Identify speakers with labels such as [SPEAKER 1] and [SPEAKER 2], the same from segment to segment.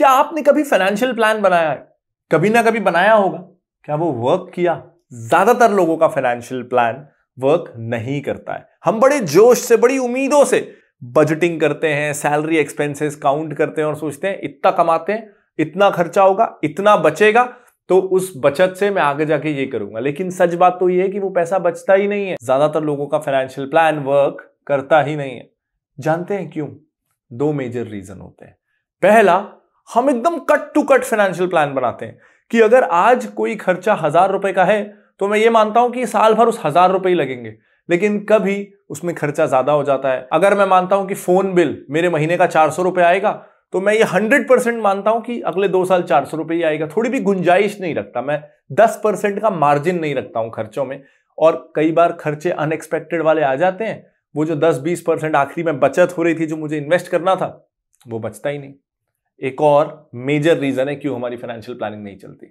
[SPEAKER 1] क्या आपने कभी फाइनेंशियल प्लान बनाया है कभी ना कभी बनाया होगा क्या वो वर्क किया ज्यादातर लोगों का फाइनेंशियल प्लान वर्क नहीं करता है हम बड़े जोश से बड़ी उम्मीदों से बजटिंग करते हैं सैलरी एक्सपेंसेस काउंट करते हैं और सोचते हैं इतना कमाते हैं इतना खर्चा होगा इतना बचेगा तो उस बचत से मैं आगे जाके ये करूंगा लेकिन सच बात तो ये है कि वो पैसा बचता ही नहीं है ज्यादातर लोगों का फाइनेंशियल प्लान वर्क करता ही नहीं है जानते हैं क्यों दो मेजर रीजन होते हैं पहला हम एकदम cut to cut financial plan बनाते हैं कि अगर आज कोई खर्चा हजार रुपए का है तो मैं ये मानता हूं कि साल भर उस हजार रुपए ही लगेंगे लेकिन कभी उसमें खर्चा ज्यादा हो जाता है अगर मैं मानता हूं कि फोन बिल मेरे महीने का चार सौ रुपये आएगा तो मैं ये हंड्रेड परसेंट मानता हूं कि अगले दो साल चार सौ रुपये ही आएगा थोड़ी भी गुंजाइश नहीं रखता मैं दस परसेंट का मार्जिन नहीं रखता हूं खर्चों में और कई बार खर्चे अनएक्सपेक्टेड वाले आ जाते हैं वो जो दस बीस परसेंट आखिरी में बचत हो रही थी जो मुझे इन्वेस्ट करना था वो बचता ही नहीं एक और मेजर रीजन है क्यों हमारी फाइनेंशियल प्लानिंग नहीं चलती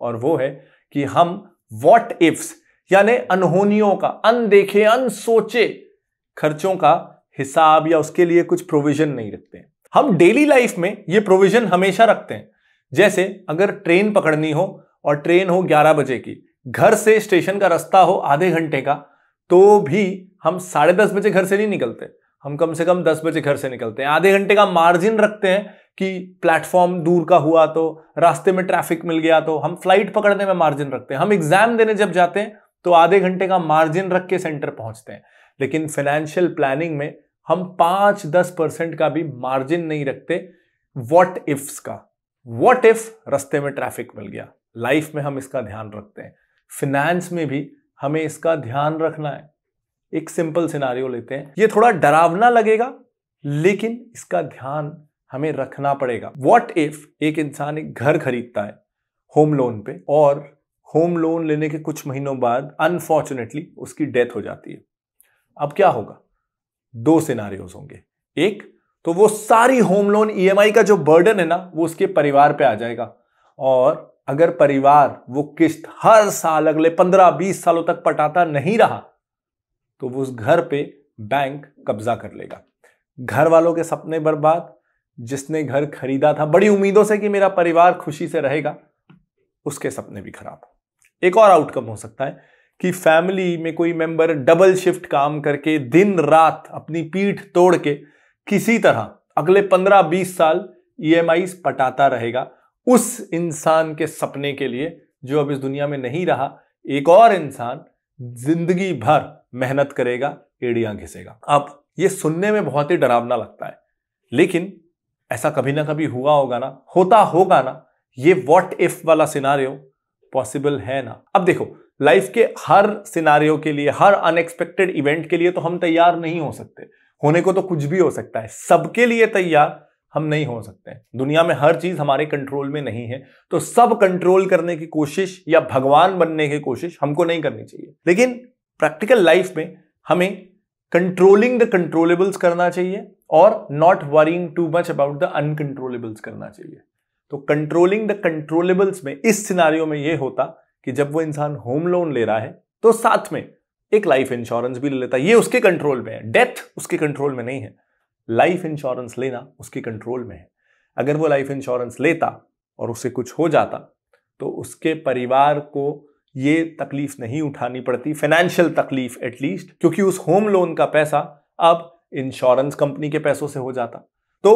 [SPEAKER 1] और वो है कि हम वॉट इफ्स यानी अनहोनियों का अनदेखे अनसोचे खर्चों का हिसाब या उसके लिए कुछ प्रोविजन नहीं रखते हैं हम डेली लाइफ में ये प्रोविजन हमेशा रखते हैं जैसे अगर ट्रेन पकड़नी हो और ट्रेन हो 11 बजे की घर से स्टेशन का रास्ता हो आधे घंटे का तो भी हम साढ़े दस बजे घर से नहीं निकलते हम कम से कम दस बजे घर से निकलते हैं आधे घंटे का मार्जिन रखते हैं कि प्लेटफॉर्म दूर का हुआ तो रास्ते में ट्रैफिक मिल गया तो हम फ्लाइट पकड़ने में मार्जिन रखते हैं हम एग्जाम देने जब जाते हैं तो आधे घंटे का मार्जिन रख के सेंटर पहुंचते हैं लेकिन फाइनेंशियल प्लानिंग में हम पांच दस परसेंट का भी मार्जिन नहीं रखते वॉट इफ्स का वॉट इफ रस्ते में ट्रैफिक मिल गया लाइफ में हम इसका ध्यान रखते हैं फिनेंस में भी हमें इसका ध्यान रखना है एक सिंपल सिनारियो लेते हैं ये थोड़ा डरावना लगेगा लेकिन इसका ध्यान हमें रखना पड़ेगा वॉट इफ एक इंसान एक घर खरीदता है होम लोन पे और होम लोन लेने के कुछ महीनों बाद अनफॉर्चुनेटली उसकी डेथ हो जाती है अब क्या होगा दो सिनारियोज होंगे एक तो वो सारी होम लोन ईएमआई का जो बर्डन है ना वो उसके परिवार पे आ जाएगा और अगर परिवार वो किस्त हर साल अगले पंद्रह बीस सालों तक पटाता नहीं रहा तो वो उस घर पे बैंक कब्जा कर लेगा घर वालों के सपने बर्बाद जिसने घर खरीदा था बड़ी उम्मीदों से कि मेरा परिवार खुशी से रहेगा उसके सपने भी खराब हो एक और आउटकम हो सकता है कि फैमिली में कोई मेंबर डबल शिफ्ट काम करके दिन रात अपनी पीठ तोड़ के किसी तरह अगले पंद्रह बीस साल ई e पटाता रहेगा उस इंसान के सपने के लिए जो अब इस दुनिया में नहीं रहा एक और इंसान जिंदगी भर मेहनत करेगा एड़ियां घिसेगा अब ये सुनने में बहुत ही डरावना लगता है लेकिन ऐसा कभी ना कभी हुआ होगा ना होता होगा ना ये वॉट इफ वाला सिनारियो पॉसिबल है ना अब देखो लाइफ के हर सिनारियो के लिए हर अनएक्सपेक्टेड इवेंट के लिए तो हम तैयार नहीं हो सकते होने को तो कुछ भी हो सकता है सबके लिए तैयार हम नहीं हो सकते दुनिया में हर चीज हमारे कंट्रोल में नहीं है तो सब कंट्रोल करने की कोशिश या भगवान बनने की कोशिश हमको नहीं करनी चाहिए लेकिन प्रैक्टिकल लाइफ में हमें कंट्रोलिंग द कंट्रोलेबल्स करना चाहिए और not worrying too much about the uncontrollables करना चाहिए तो कंट्रोलिंग द कंट्रोलेबल्स में इस सिनारियों में यह होता कि जब वो इंसान होम लोन ले रहा है तो साथ में एक लाइफ इंश्योरेंस भी ले लेता ये उसके कंट्रोल में है डेथ उसके कंट्रोल में नहीं है लाइफ इंश्योरेंस लेना उसके कंट्रोल में है अगर वो लाइफ इंश्योरेंस लेता और उसे कुछ हो जाता तो उसके परिवार को ये तकलीफ नहीं उठानी पड़ती फाइनेंशियल तकलीफ एटलीस्ट क्योंकि उस होम लोन का पैसा अब इंश्योरेंस कंपनी के पैसों से हो जाता तो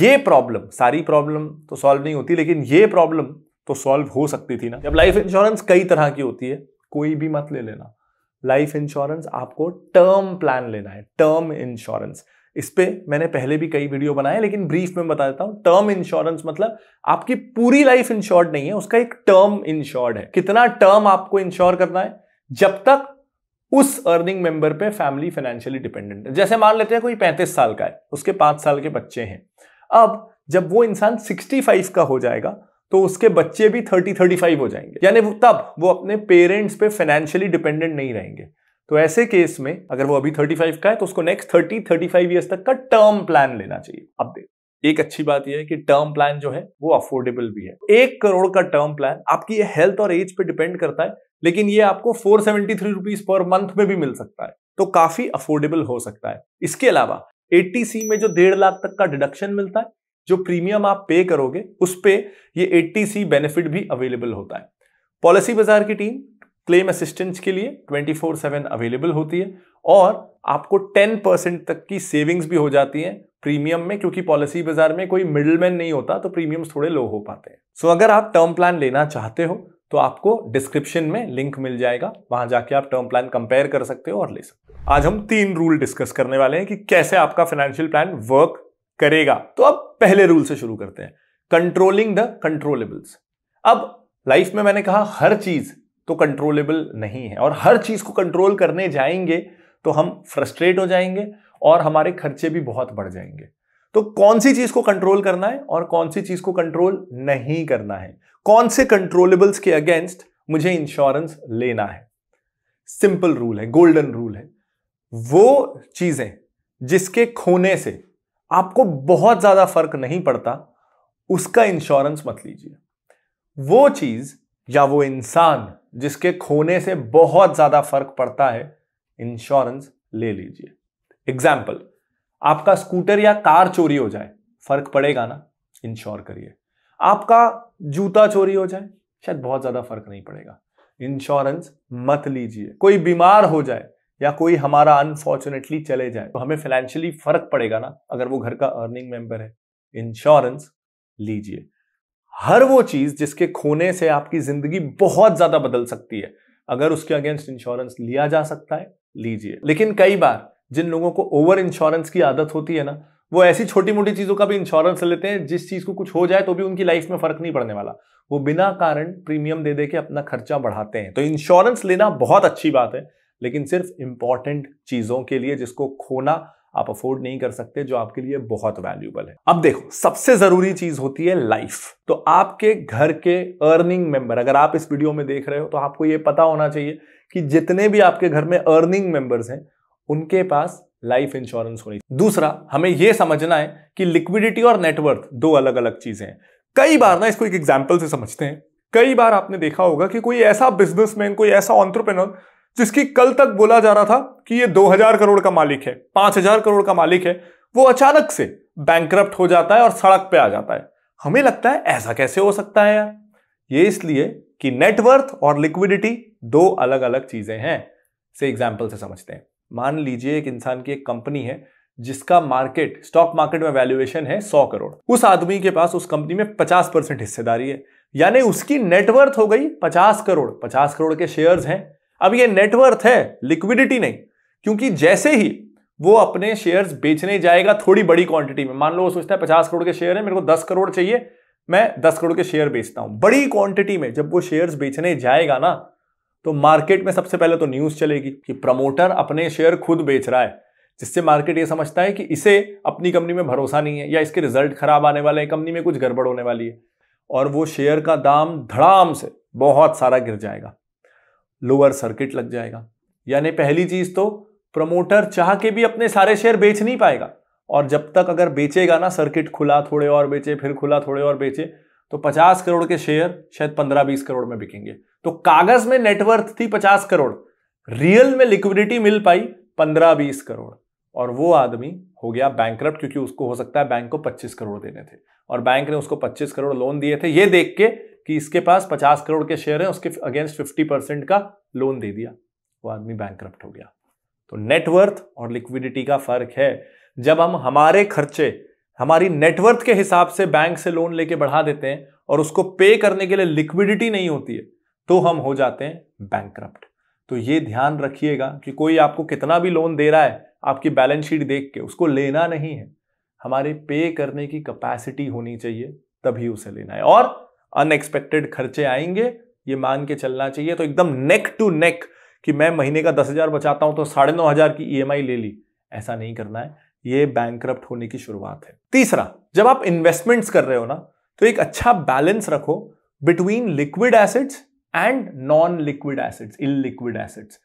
[SPEAKER 1] ये प्रॉब्लम सारी प्रॉब्लम तो सॉल्व नहीं होती लेकिन ये प्रॉब्लम तो सॉल्व हो सकती थी ना जब लाइफ इंश्योरेंस कई तरह की होती है कोई भी मत ले लेना लाइफ इंश्योरेंस आपको टर्म प्लान लेना है टर्म इंश्योरेंस इस पर मैंने पहले भी कई वीडियो बनाए लेकिन ब्रीफ में बता देता हूं टर्म इंश्योरेंस मतलब आपकी पूरी लाइफ इंश्योर्ड नहीं है उसका एक टर्म इंश्योर्ड है कितना टर्म आपको इंश्योर करना है जब तक उस अर्निंग मेंबर पे फैमिली फाइनेंशियली डिपेंडेंट है जैसे मान लेते हैं कोई पैंतीस साल का है उसके पांच साल के बच्चे हैं अब जब वो इंसान सिक्सटी फाइव का हो जाएगा तो उसके बच्चे भी थर्टी थर्टी फाइव हो जाएंगे यानी तब वो अपने पेरेंट्स पे फाइनेंशियली डिपेंडेंट नहीं रहेंगे तो ऐसे केस में अगर वो अभी थर्टी फाइव का है तो उसको next thirty thirty five years तक का टर्म प्लान लेना चाहिए अब देख एक अच्छी बात यह है कि टर्म प्लान जो है वो अफोर्डेबल भी है एक करोड़ का टर्म प्लान आपकी हेल्थ और एज पे डिपेंड करता है लेकिन ये आपको four seventy three rupees per month में भी मिल सकता है तो काफी अफोर्डेबल हो सकता है इसके अलावा एटीसी में जो डेढ़ लाख तक का डिडक्शन मिलता है जो प्रीमियम आप पे करोगे उस पर यह एटीसी बेनिफिट भी अवेलेबल होता है पॉलिसी बाजार की टीम क्लेम असिस्टेंस के लिए फोर सेवन अवेलेबल होती है और आपको टेन परसेंट तक की सेविंग्स भी हो जाती है प्रीमियम में क्योंकि पॉलिसी बाजार में कोई मिडलमैन नहीं होता तो प्रीमियम्स थोड़े लो हो पाते हैं सो so, अगर आप टर्म प्लान लेना चाहते हो तो आपको डिस्क्रिप्शन में लिंक मिल जाएगा वहां जाके आप टर्म प्लान कंपेयर कर सकते हो और ले सकते हो आज हम तीन रूल डिस्कस करने वाले हैं कि कैसे आपका फाइनेंशियल प्लान वर्क करेगा तो अब पहले रूल से शुरू करते हैं कंट्रोलिंग द कंट्रोलेबल्स अब लाइफ में मैंने कहा हर चीज तो कंट्रोलेबल नहीं है और हर चीज को कंट्रोल करने जाएंगे तो हम फ्रस्ट्रेट हो जाएंगे और हमारे खर्चे भी बहुत बढ़ जाएंगे तो कौन सी चीज को कंट्रोल करना है और कौन सी चीज को कंट्रोल नहीं करना है कौन से कंट्रोलेबल्स के अगेंस्ट मुझे इंश्योरेंस लेना है सिंपल रूल है गोल्डन रूल है वो चीजें जिसके खोने से आपको बहुत ज्यादा फर्क नहीं पड़ता उसका इंश्योरेंस मत लीजिए वो चीज या वो इंसान जिसके खोने से बहुत ज्यादा फर्क पड़ता है इंश्योरेंस ले लीजिए एग्जाम्पल आपका स्कूटर या कार चोरी हो जाए फर्क पड़ेगा ना इंश्योर करिए आपका जूता चोरी हो जाए शायद बहुत ज्यादा फर्क नहीं पड़ेगा इंश्योरेंस मत लीजिए कोई बीमार हो जाए या कोई हमारा अनफॉर्चुनेटली चले जाए तो हमें फाइनेंशियली फर्क पड़ेगा ना अगर वो घर का अर्निंग मेंबर है इंश्योरेंस लीजिए हर वो चीज जिसके खोने से आपकी जिंदगी बहुत ज्यादा बदल सकती है अगर उसके अगेंस्ट इंश्योरेंस लिया जा सकता है लीजिए लेकिन कई बार जिन लोगों को ओवर इंश्योरेंस की आदत होती है ना वो ऐसी छोटी मोटी चीज़ों का भी इंश्योरेंस लेते हैं जिस चीज़ को कुछ हो जाए तो भी उनकी लाइफ में फ़र्क नहीं पड़ने वाला वो बिना कारण प्रीमियम दे दे के अपना खर्चा बढ़ाते हैं तो इंश्योरेंस लेना बहुत अच्छी बात है लेकिन सिर्फ इंपॉर्टेंट चीज़ों के लिए जिसको खोना आप अफोर्ड नहीं कर सकते जो आपके लिए बहुत वैल्यूबल है अब देखो सबसे ज़रूरी चीज़ होती है लाइफ तो आपके घर के अर्निंग मेंबर अगर आप इस वीडियो में देख रहे हो तो आपको ये पता होना चाहिए कि जितने भी आपके घर में अर्निंग मेंबर्स हैं उनके पास लाइफ इंश्योरेंस होनी चाहिए दूसरा हमें यह समझना है कि लिक्विडिटी और नेटवर्थ दो अलग अलग चीजें हैं कई बार ना इसको एक एग्जाम्पल से समझते हैं कई बार आपने देखा होगा कि कोई ऐसा बिजनेसमैन कोई ऐसा ऑन्ट्रप्रनर जिसकी कल तक बोला जा रहा था कि ये 2000 करोड़ का मालिक है 5000 करोड़ का मालिक है वो अचानक से बैंक हो जाता है और सड़क पे आ जाता है हमें लगता है ऐसा कैसे हो सकता है यार ये इसलिए कि नेटवर्थ और लिक्विडिटी दो अलग अलग चीजें हैं से एग्जाम्पल से समझते हैं मान लीजिए एक इंसान की एक कंपनी है जिसका मार्केट स्टॉक मार्केट में वैल्यूएशन है सौ करोड़ उस आदमी के पास उस कंपनी में पचास परसेंट हिस्सेदारी है यानी उसकी नेटवर्थ हो गई पचास करोड़ पचास करोड़ के शेयर्स हैं अब ये नेटवर्थ है लिक्विडिटी नहीं क्योंकि जैसे ही वो अपने शेयर्स बेचने जाएगा थोड़ी बड़ी क्वांटिटी में मान लो वो सोचता है पचास करोड़ के शेयर है मेरे को दस करोड़ चाहिए मैं दस करोड़ के शेयर बेचता हूं बड़ी क्वांटिटी में जब वो शेयर्स बेचने जाएगा ना तो मार्केट में सबसे पहले तो न्यूज चलेगी कि प्रमोटर अपने शेयर खुद बेच रहा है जिससे मार्केट ये समझता है कि इसे अपनी कंपनी में भरोसा नहीं है या इसके रिजल्ट खराब आने वाले हैं कंपनी में कुछ गड़बड़ होने वाली है और वो शेयर का दाम धड़ाम से बहुत सारा गिर जाएगा लोअर सर्किट लग जाएगा यानी पहली चीज तो प्रमोटर चाह के भी अपने सारे शेयर बेच नहीं पाएगा और जब तक अगर बेचेगा ना सर्किट खुला थोड़े और बेचे फिर खुला थोड़े और बेचे तो 50 करोड़ के शेयर शायद 15-20 करोड़ में बिकेंगे तो कागज में नेटवर्थ थी 50 करोड़ रियल में लिक्विडिटी मिल पाई 15-20 करोड़ और वो आदमी हो गया बैंक क्योंकि उसको हो सकता है बैंक को 25 करोड़ देने थे और बैंक ने उसको 25 करोड़ लोन दिए थे ये देख के कि इसके पास 50 करोड़ के शेयर हैं उसके अगेंस्ट 50 परसेंट का लोन दे दिया वो आदमी बैंक हो गया तो नेटवर्थ और लिक्विडिटी का फर्क है जब हम हमारे खर्चे हमारी नेटवर्थ के हिसाब से बैंक से लोन लेके बढ़ा देते हैं और उसको पे करने के लिए लिक्विडिटी नहीं होती है तो हम हो जाते हैं बैंक तो ये ध्यान रखिएगा कि कोई आपको कितना भी लोन दे रहा है आपकी बैलेंस शीट देख के उसको लेना नहीं है हमारे पे करने की कैपेसिटी होनी चाहिए तभी उसे लेना है और अनएक्सपेक्टेड खर्चे आएंगे ये मान के चलना चाहिए तो एकदम नेक टू नेक कि मैं महीने का दस हजार बचाता हूं तो साढ़े नौ हजार की ईएमआई e ले ली ऐसा नहीं करना है ये बैंक होने की शुरुआत है तीसरा जब आप इन्वेस्टमेंट्स कर रहे हो ना तो एक अच्छा बैलेंस रखो between liquid assets and non liquid assets liquid assets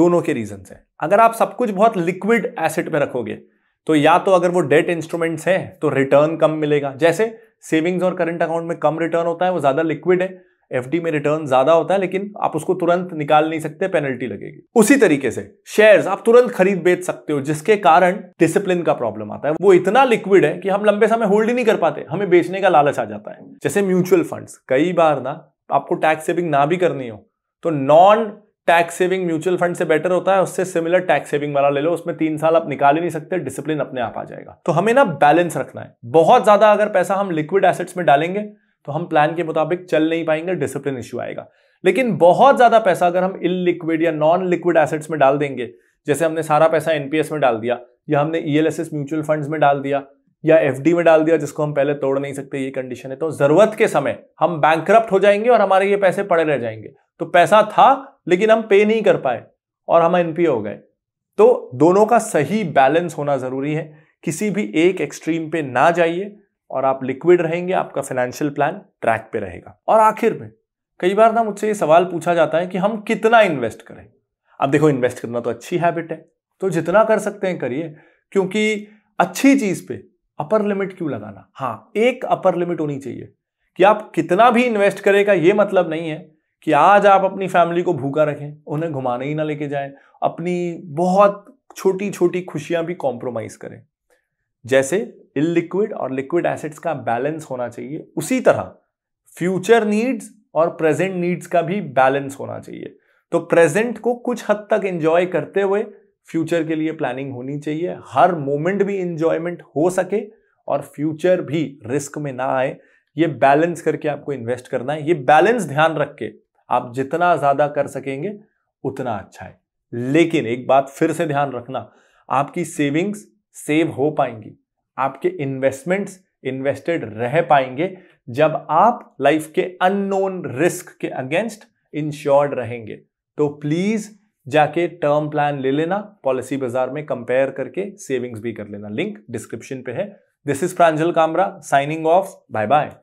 [SPEAKER 1] दोनों के रीजन है अगर आप सब कुछ बहुत लिक्विड एसिड पे रखोगे तो या तो अगर वो डेट इंस्ट्रूमेंट्स हैं तो रिटर्न कम मिलेगा जैसे सेविंग्स और करंट अकाउंट में कम रिटर्न होता है वो ज्यादा लिक्विड है एफ में रिटर्न ज्यादा होता है लेकिन आप उसको तुरंत निकाल नहीं सकते पेनल्टी लगेगी उसी तरीके से शेयर्स आप तुरंत खरीद बेच सकते हो जिसके कारण डिसिप्लिन का प्रॉब्लम आता है वो इतना लिक्विड है कि हम लंबे समय होल्ड ही नहीं कर पाते हमें बेचने का लालच आ जाता है जैसे म्यूचुअल फंड कई बार ना आपको टैक्स सेविंग ना भी करनी हो तो non tax saving mutual fund से बेटर होता है उससे सिमिलर टैक्स सेविंग वाला ले लो उसमें तीन साल आप निकाल ही नहीं सकते डिसिप्लिन अपने आप आ जाएगा तो हमें ना बैलेंस रखना है बहुत ज्यादा अगर पैसा हम लिक्विड एसेट्स में डालेंगे तो हम प्लान के मुताबिक चल नहीं पाएंगे डिसिप्लिन इश्यू आएगा लेकिन बहुत ज़्यादा पैसा अगर हम इलिक्विड या नॉन लिक्विड एसेट्स में डाल देंगे जैसे हमने सारा पैसा एनपीएस में डाल दिया या हमने ई म्यूचुअल फंड्स में डाल दिया या एफ में डाल दिया जिसको हम पहले तोड़ नहीं सकते ये कंडीशन है तो जरूरत के समय हम बैंक हो जाएंगे और हमारे ये पैसे पड़े रह जाएंगे तो पैसा था लेकिन हम पे नहीं कर पाए और हम एनपीए हो गए तो दोनों का सही बैलेंस होना जरूरी है किसी भी एक एक्सट्रीम पे ना जाइए और आप लिक्विड रहेंगे आपका फाइनेंशियल प्लान ट्रैक पे रहेगा और आखिर में कई बार ना मुझसे ये सवाल पूछा जाता है कि हम कितना इन्वेस्ट करें अब देखो इन्वेस्ट करना तो अच्छी हैबिट है तो जितना कर सकते हैं करिए क्योंकि अच्छी चीज़ पे अपर लिमिट क्यों लगाना हाँ एक अपर लिमिट होनी चाहिए कि आप कितना भी इन्वेस्ट करेगा ये मतलब नहीं है कि आज आप अपनी फैमिली को भूखा रखें उन्हें घुमाने ही ना लेके जाएं अपनी बहुत छोटी छोटी खुशियां भी कॉम्प्रोमाइज़ करें जैसे इलिक्विड और लिक्विड एसेट्स का बैलेंस होना चाहिए उसी तरह फ्यूचर नीड्स और प्रेजेंट नीड्स का भी बैलेंस होना चाहिए तो प्रेजेंट को कुछ हद तक एंजॉय करते हुए फ्यूचर के लिए प्लानिंग होनी चाहिए हर मोमेंट भी इंजॉयमेंट हो सके और फ्यूचर भी रिस्क में ना आए ये बैलेंस करके आपको इन्वेस्ट करना है ये बैलेंस ध्यान रख के आप जितना ज़्यादा कर सकेंगे उतना अच्छा है लेकिन एक बात फिर से ध्यान रखना आपकी सेविंग्स सेव हो पाएंगी आपके इन्वेस्टमेंट्स इन्वेस्टेड रह पाएंगे जब आप लाइफ के अननोन रिस्क के अगेंस्ट इंश्योर्ड रहेंगे तो प्लीज जाके टर्म प्लान ले लेना पॉलिसी बाजार में कंपेयर करके सेविंग्स भी कर लेना लिंक डिस्क्रिप्शन पे है this is Pranjal Kamra signing off bye bye